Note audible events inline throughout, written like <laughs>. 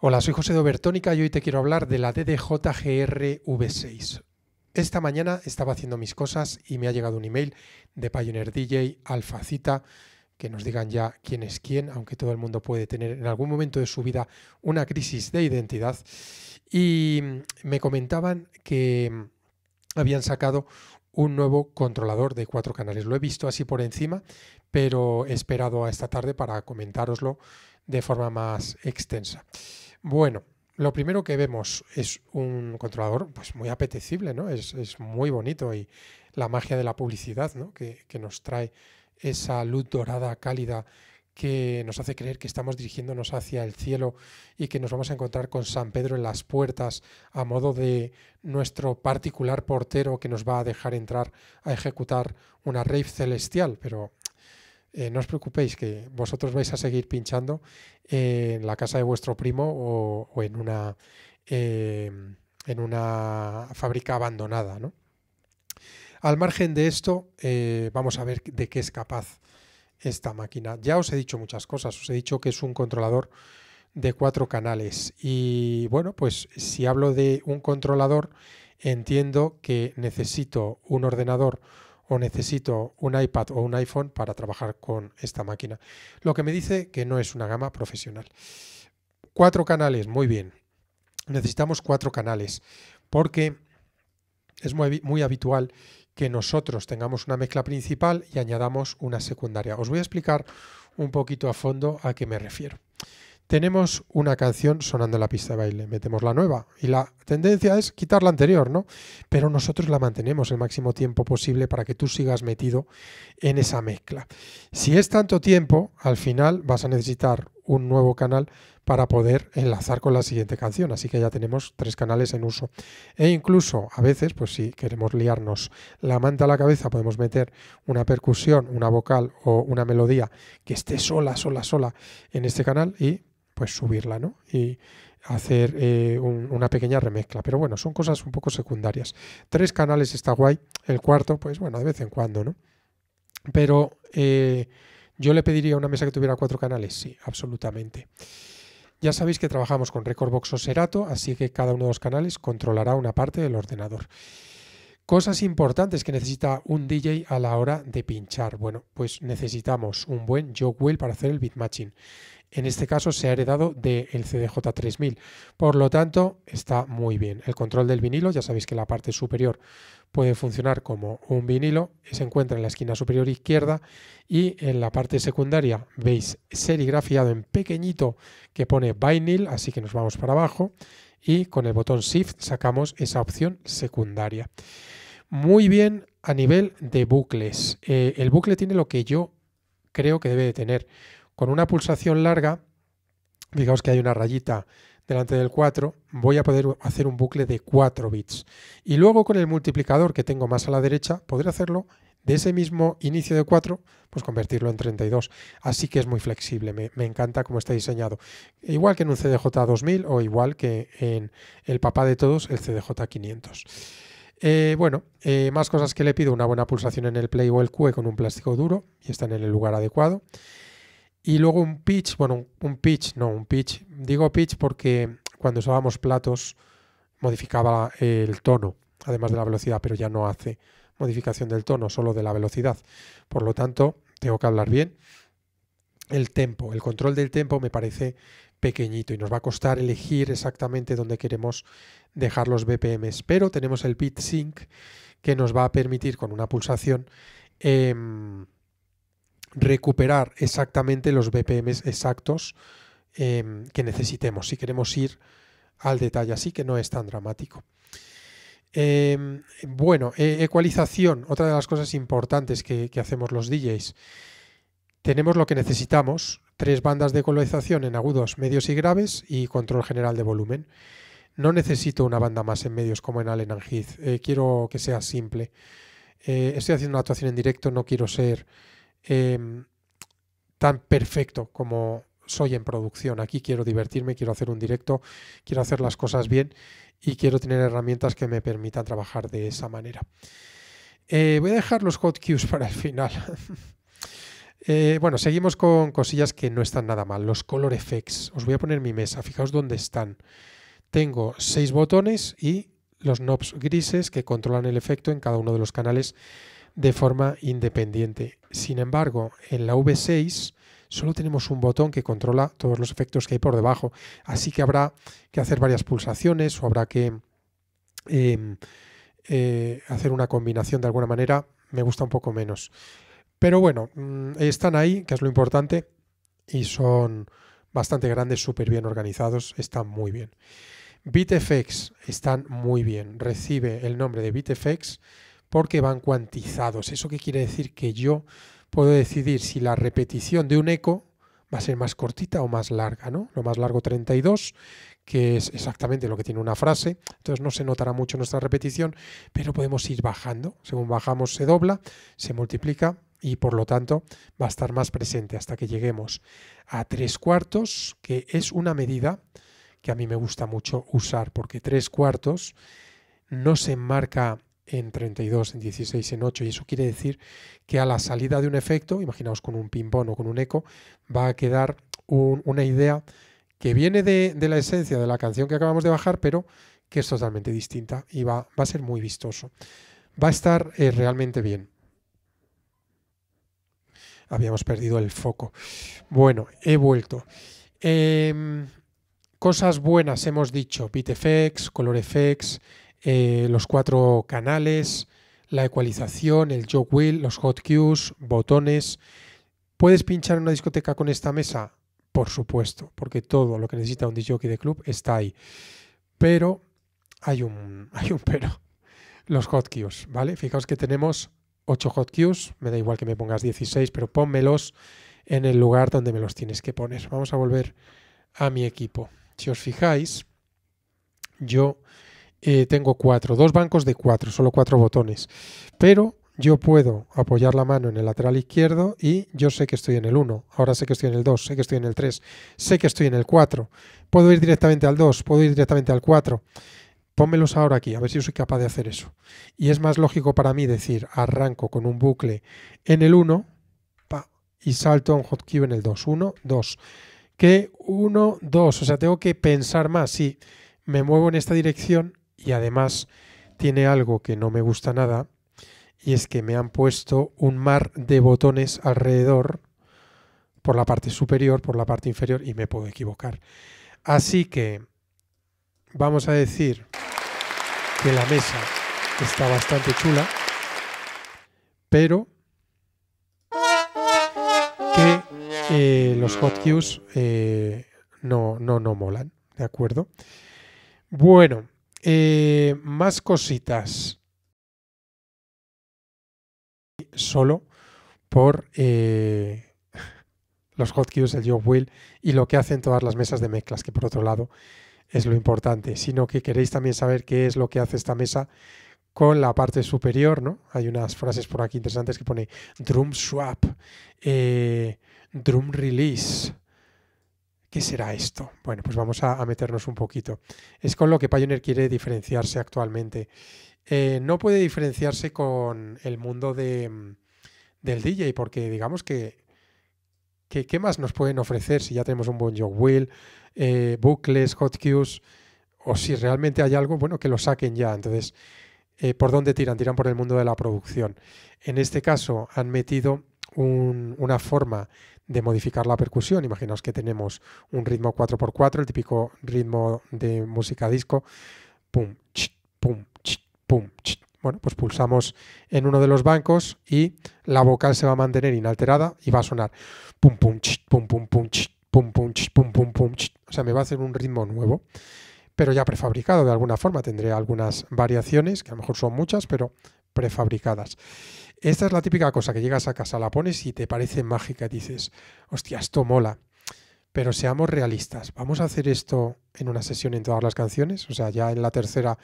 Hola, soy José Obertónica y hoy te quiero hablar de la DDJGR V6. Esta mañana estaba haciendo mis cosas y me ha llegado un email de Pioneer DJ Alfacita que nos digan ya quién es quién, aunque todo el mundo puede tener en algún momento de su vida una crisis de identidad. Y me comentaban que habían sacado un nuevo controlador de cuatro canales. Lo he visto así por encima, pero he esperado a esta tarde para comentároslo de forma más extensa. Bueno, lo primero que vemos es un controlador pues muy apetecible, ¿no? Es, muy bonito y la magia de la publicidad, ¿no? Que, que, nos trae esa luz dorada, cálida, que nos hace creer que estamos dirigiéndonos hacia el cielo y que nos vamos a encontrar con San Pedro en las puertas, a modo de nuestro particular portero que nos va a dejar entrar a ejecutar una rave celestial, pero eh, no os preocupéis que vosotros vais a seguir pinchando en la casa de vuestro primo o, en una em, en una fábrica abandonada. Al margen de esto, eh, vamos a ver de qué es capaz esta máquina. Ya os he dicho muchas cosas, os he dicho que es un controlador de cuatro canales. Y bueno, pues si hablo de un controlador, entiendo que necesito un ordenador o necesito un iPad o un iPhone para trabajar con esta máquina. Lo que me dice que no es una gama profesional. Cuatro canales, muy bien. Necesitamos cuatro canales porque es muy, habitual que nosotros tengamos una mezcla principal y añadamos una secundaria. Os voy a explicar un poquito a fondo a qué me refiero tenemos una canción sonando en la pista de baile, metemos la nueva y la tendencia es quitar la anterior, ¿no? Pero nosotros la mantenemos el máximo tiempo posible para que tú sigas metido en esa mezcla. Si es tanto tiempo, al final vas a necesitar un nuevo canal para poder enlazar con la siguiente canción, así que ya tenemos tres canales en uso. E incluso a veces, pues si queremos liarnos la manta a la cabeza, podemos meter una percusión, una vocal o una melodía que esté sola, sola, sola en este canal y pues subirla, ¿no? Y hacer eh, una pequeña remezcla. Pero bueno, son cosas un poco secundarias. Tres canales está guay, el cuarto, pues bueno, de vez en cuando, ¿no? Pero eh, yo le pediría una mesa que tuviera cuatro canales, sí, absolutamente. Ya sabéis que trabajamos con Recordbox o Serato, así que cada uno de los canales controlará una parte del ordenador. Cosas importantes que necesita un DJ a la hora de pinchar. Bueno, pues necesitamos un buen jogwheel para hacer el beatmatching. En este caso se ha heredado del CDJ3000. Por lo tanto, está muy bien. El control del vinilo, ya sabéis que la parte superior puede funcionar como un vinilo, se encuentra en la esquina superior izquierda y en la parte secundaria veis serigrafiado en pequeñito que pone vinyl, así que nos vamos para abajo y con el botón Shift sacamos esa opción secundaria. Muy bien a nivel de bucles. Eh, el bucle tiene lo que yo creo que debe de tener con una pulsación larga, fijaos que hay una rayita delante del 4, voy a poder hacer un bucle de 4 bits. Y luego con el multiplicador que tengo más a la derecha, podré hacerlo de ese mismo inicio de 4, pues convertirlo en 32. Así que es muy flexible, me, encanta cómo está diseñado. Igual que en un CDJ2000 o igual que en el papá de todos, el CDJ500. Eh, bueno, eh, más cosas que le pido, una buena pulsación en el play o el QE con un plástico duro y están en el lugar adecuado. Y luego un pitch, bueno, un, pitch, no, un pitch. Digo pitch porque cuando usábamos platos modificaba el tono, además de la velocidad, pero ya no hace modificación del tono, solo de la velocidad. Por lo tanto, tengo que hablar bien. El tempo, el control del tempo me parece pequeñito y nos va a costar elegir exactamente dónde queremos dejar los BPMs, pero tenemos el Pitch sync que nos va a permitir con una pulsación em, recuperar exactamente los BPMs exactos em, que necesitemos, si queremos ir al detalle, así que no es tan dramático. Em, bueno, e, ecualización, otra de las cosas importantes que, hacemos los DJs. Tenemos lo que necesitamos, tres bandas de ecualización en agudos, medios y graves y control general de volumen. No necesito una banda más en medios como en Allen Heath, eh, quiero que sea simple. Eh, estoy haciendo una actuación en directo, no quiero ser Em, tan perfecto como soy en producción. Aquí quiero divertirme, quiero hacer un directo, quiero hacer las cosas bien y quiero tener herramientas que me permitan trabajar de esa manera. Eh, voy a dejar los hot cues para el final. <laughs> Eh, bueno, seguimos con cosillas que no están nada mal. Los color effects. Os voy a poner mi mesa. Fijaos dónde están. Tengo seis botones y los knobs grises que controlan el efecto en cada uno de los canales de forma independiente. Sin embargo, en la V6 solo tenemos un botón que controla todos los efectos que hay por debajo, así que habrá que hacer varias pulsaciones o habrá que em, eh, hacer una combinación de alguna manera. Me gusta un poco menos. Pero bueno, mm, están ahí, que es lo importante, y son bastante grandes, súper bien organizados, están muy bien. BitFX están muy bien, recibe el nombre de BitFX porque van cuantizados. ¿Eso qué quiere decir? Que yo puedo decidir si la repetición de un eco va a ser más cortita o más larga, ¿no? Lo más largo 32, que es exactamente lo que tiene una frase, entonces no se notará mucho nuestra repetición, pero podemos ir bajando. Según bajamos se dobla, se multiplica y por lo tanto va a estar más presente hasta que lleguemos a tres cuartos, que es una medida que a mí me gusta mucho usar, porque tres cuartos no se enmarca en 32, en 16, en 8. Y eso quiere decir que a la salida de un efecto, imaginaos con un ping-pong o con un eco, va a quedar una idea que viene de, la esencia de la canción que acabamos de bajar, pero que es totalmente distinta y va, va a ser muy vistoso. Va a estar eh, realmente bien. Habíamos perdido el foco. Bueno, he vuelto. Em, cosas buenas hemos dicho. Beat effects, color effects, eh, los cuatro canales, la ecualización, el jog wheel, los hot cues, botones. ¿Puedes pinchar en una discoteca con esta mesa? Por supuesto, porque todo lo que necesita un DJ de club está ahí. Pero hay un, <laughs> hay un pero. Los hot cues, ¿vale? Fijaos que tenemos 8 hot cues, me da igual que me pongas 16, pero pónmelos en el lugar donde me los tienes que poner. Vamos a volver a mi equipo. Si os fijáis, yo eh, tengo cuatro, dos bancos de cuatro, solo cuatro botones. Pero yo puedo apoyar la mano en el lateral izquierdo y yo sé que estoy en el 1, ahora sé que estoy en el 2, sé que estoy en el 3, sé que estoy en el 4. Puedo ir directamente al 2, puedo ir directamente al 4. Pónmelos ahora aquí, a ver si yo soy capaz de hacer eso. Y es más lógico para mí decir, arranco con un bucle en el 1 y salto a un hotkey en el 2. 1, 2. Que 1, 2. O sea, tengo que pensar más. Si me muevo en esta dirección, y además tiene algo que no me gusta nada y es que me han puesto un mar de botones alrededor por la parte superior, por la parte inferior y me puedo equivocar. Así que vamos a decir que la mesa está bastante chula, pero que eh, los hot eh, no, no, no molan, ¿de acuerdo? Bueno, eh, más cositas. Solo por eh, los hotkeys, el job wheel y lo que hacen todas las mesas de mezclas, que por otro lado es lo importante, sino que queréis también saber qué es lo que hace esta mesa con la parte superior, ¿no? Hay unas frases por aquí interesantes que pone drum swap, eh, drum release, ¿Qué será esto? Bueno, pues vamos a, meternos un poquito. Es con lo que Pioneer quiere diferenciarse actualmente. Eh, no puede diferenciarse con el mundo de, mm, del DJ, porque digamos que, ¿Qué más nos pueden ofrecer si ya tenemos un buen jog wheel, eh, bucles, hot cues, o si realmente hay algo, bueno, que lo saquen ya. Entonces, eh, ¿por dónde tiran? Tiran por el mundo de la producción. En este caso, han metido una forma de modificar la percusión. Imaginaos que tenemos un ritmo 4x4, el típico ritmo de música disco. Pum, ch, pum, pum, Bueno, pues pulsamos en uno de los bancos y la vocal se va a mantener inalterada y va a sonar pum, pum, ch, pum, pum, pum, pum, pum, pum, pum, pum, O sea, me va a hacer un ritmo nuevo, pero ya prefabricado de alguna forma. Tendré algunas variaciones, que a lo mejor son muchas, pero prefabricadas. Esta es la típica cosa que llegas a casa, la pones y te parece mágica y dices, hostia, esto mola. Pero seamos realistas, ¿vamos a hacer esto en una sesión en todas las canciones? O sea, ya en la tercera,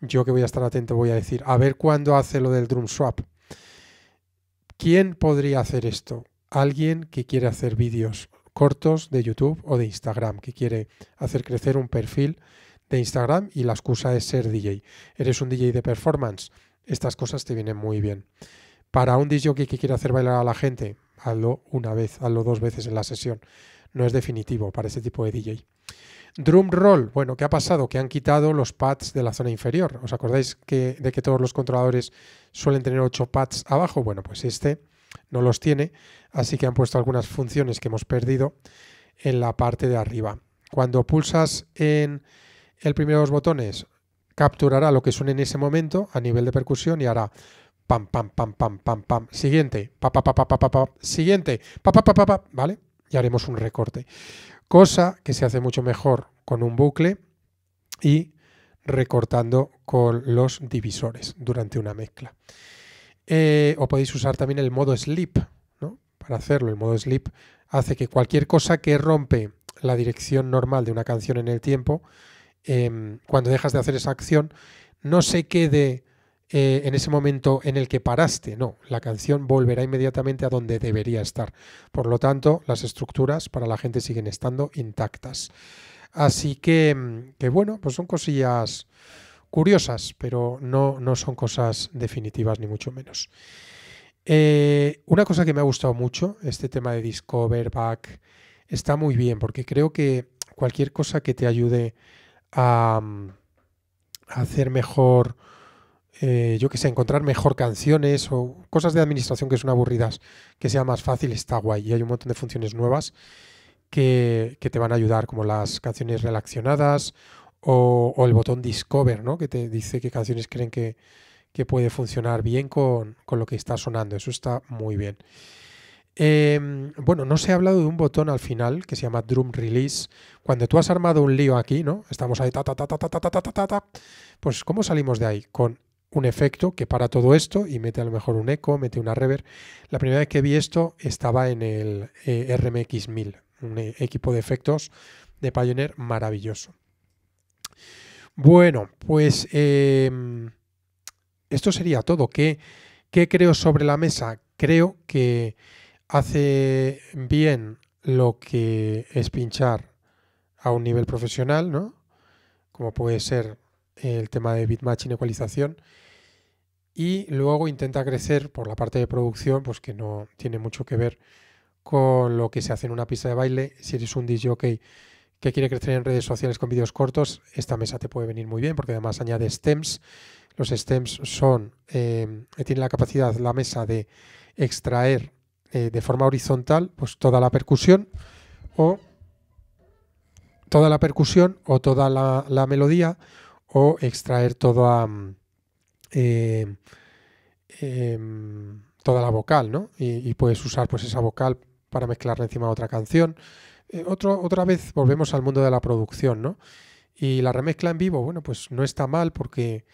yo que voy a estar atento voy a decir, a ver cuándo hace lo del drum swap. ¿Quién podría hacer esto? Alguien que quiere hacer vídeos cortos de YouTube o de Instagram, que quiere hacer crecer un perfil de Instagram y la excusa es ser DJ. Eres un DJ de performance, estas cosas te vienen muy bien para un DJ que quiere hacer bailar a la gente, hazlo una vez, hazlo dos veces en la sesión. No es definitivo para ese tipo de DJ. Drum roll, bueno, ¿qué ha pasado? Que han quitado los pads de la zona inferior. ¿Os acordáis que, de que todos los controladores suelen tener ocho pads abajo? Bueno, pues este no los tiene, así que han puesto algunas funciones que hemos perdido en la parte de arriba. Cuando pulsas en el primero de los botones, capturará lo que suene en ese momento a nivel de percusión y hará pam, pam, pam, pam, pam, pam, siguiente, pa, pa, pa, pa, pa, pa, siguiente, pa, pa, pa, pa, pa, ¿vale? Y haremos un recorte. Cosa que se hace mucho mejor con un bucle y recortando con los divisores durante una mezcla. Eh, o podéis usar también el modo sleep, ¿no? Para hacerlo, el modo sleep hace que cualquier cosa que rompe la dirección normal de una canción en el tiempo, em, cuando dejas de hacer esa acción, no se quede eh, en ese momento en el que paraste, no, la canción volverá inmediatamente a donde debería estar. Por lo tanto, las estructuras para la gente siguen estando intactas. Así que, mm, bueno, pues son cosillas curiosas, pero no, son cosas definitivas ni mucho menos. Eh, una cosa que me ha gustado mucho, este tema de Discover, Back, está muy bien, porque creo que cualquier cosa que te ayude a mm, hacer mejor yo que sé, encontrar mejor canciones o cosas de administración que son aburridas, que sea más fácil, está guay. Y hay un montón de funciones nuevas que, te van a ayudar, como las canciones relacionadas o, el botón Discover, ¿no? Que te dice qué canciones creen que, puede funcionar bien con, lo que está sonando. Eso está muy bien. bueno, no se ha hablado de un botón al final que se llama Drum Release. Cuando tú has armado un lío aquí, ¿no? Estamos ahí, ta, ta, ta, ta, ta, ta, ta, ta, ta, Pues, ¿cómo salimos de ahí? Con un efecto que para todo esto y mete a lo mejor un eco, mete una reverb. La primera vez que vi esto estaba en el eh, RMX 1000, un e, equipo de efectos de Pioneer maravilloso. Bueno, pues em, esto sería todo. ¿Qué, ¿Qué creo sobre la mesa? Creo que hace bien lo que es pinchar a un nivel profesional, ¿no? Como puede ser el tema de bitmatching ecualización. Y luego intenta crecer por la parte de producción, pues que no tiene mucho que ver con lo que se hace en una pista de baile. Si eres un DJ que quiere crecer en redes sociales con vídeos cortos, esta mesa te puede venir muy bien porque además añade stems. Los stems son, em, tiene la capacidad la mesa de extraer eh, de forma horizontal pues, toda la percusión o toda la percusión o toda la melodía o extraer toda, mm, em, em, toda la vocal, ¿no? Y, puedes usar pues esa vocal para mezclarla encima de otra canción. Eh, otro, otra vez volvemos al mundo de la producción, ¿no? Y la remezcla en vivo, bueno, pues no está mal porque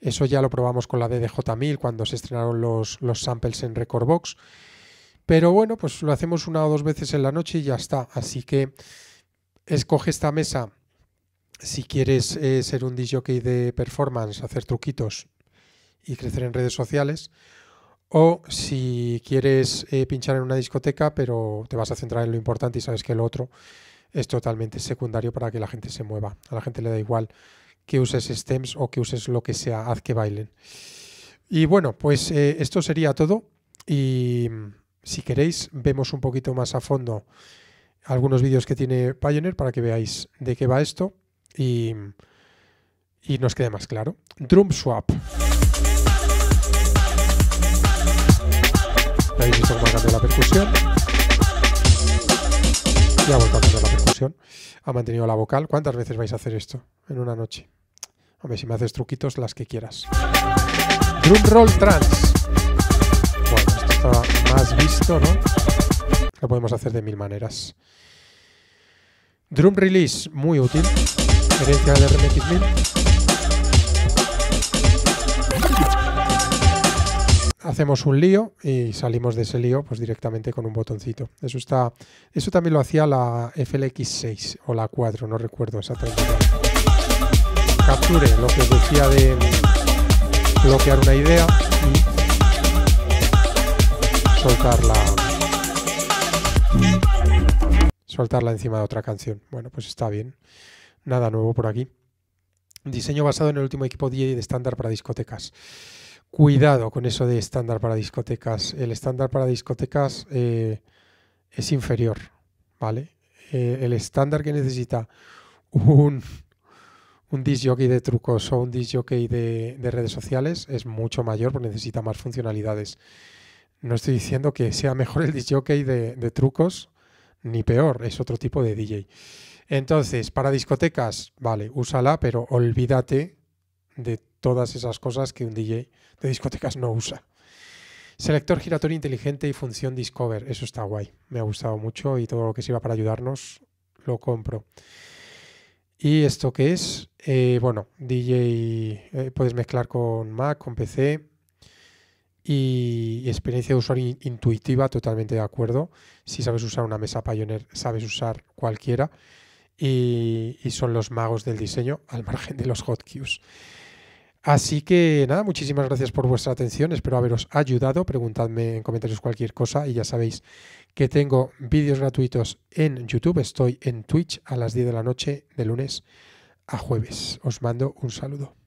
eso ya lo probamos con la DDJ1000 cuando se estrenaron los, los samples en Recordbox. Pero bueno, pues lo hacemos una o dos veces en la noche y ya está. Así que escoge esta mesa si quieres eh, ser un disjockey de performance, hacer truquitos y crecer en redes sociales, o si quieres eh, pinchar en una discoteca, pero te vas a centrar en lo importante y sabes que lo otro es totalmente secundario para que la gente se mueva. A la gente le da igual que uses stems o que uses lo que sea, haz que bailen. Y bueno, pues eh, esto sería todo. Y mm, si queréis, vemos un poquito más a fondo algunos vídeos que tiene Pioneer para que veáis de qué va esto y, y nos quede más claro. Drum Swap. Habéis visto cómo ha cambiado la percusión. Y ha vuelto a cambiar la percusión. Ha mantenido la vocal. ¿Cuántas veces vais a hacer esto en una noche? Hombre, si me haces truquitos, las que quieras. Drum Roll Trans. Bueno, esto está más visto, ¿no? Lo podemos hacer de mil maneras. Drum release muy útil, herencia del RMX 1000. Hacemos un lío y salimos de ese lío pues directamente con un botoncito. Eso está, eso también lo hacía la FLX6 o la 4, no recuerdo esa exactamente. Capture lo que decía de bloquear una idea y soltarla soltarla encima de otra canción. Bueno, pues está bien. Nada nuevo por aquí. Diseño basado en el último equipo DJ de estándar para discotecas. Cuidado con eso de estándar para discotecas. El estándar para discotecas eh, es inferior, ¿vale? Eh, el estándar que necesita un, un disc de trucos o un disc de, redes sociales es mucho mayor porque necesita más funcionalidades. No estoy diciendo que sea mejor el disc de trucos ni peor, es otro tipo de DJ. Entonces, para discotecas, vale, úsala, pero olvídate de todas esas cosas que un DJ de discotecas no usa. Selector giratorio inteligente y función Discover, eso está guay, me ha gustado mucho y todo lo que sirva para ayudarnos lo compro. ¿Y esto qué es? Eh, bueno, DJ, eh, puedes mezclar con Mac, con PC, y experiencia de usuario intuitiva, totalmente de acuerdo. Si sabes usar una mesa Pioneer, sabes usar cualquiera. Y, son los magos del diseño al <laughs> margen de los hotkeys. Así que nada, muchísimas gracias por vuestra atención. Espero haberos ayudado. Preguntadme en comentarios cualquier cosa y ya sabéis que tengo vídeos gratuitos en YouTube. Estoy en Twitch a las 10 de la noche de lunes a jueves. Os mando un saludo.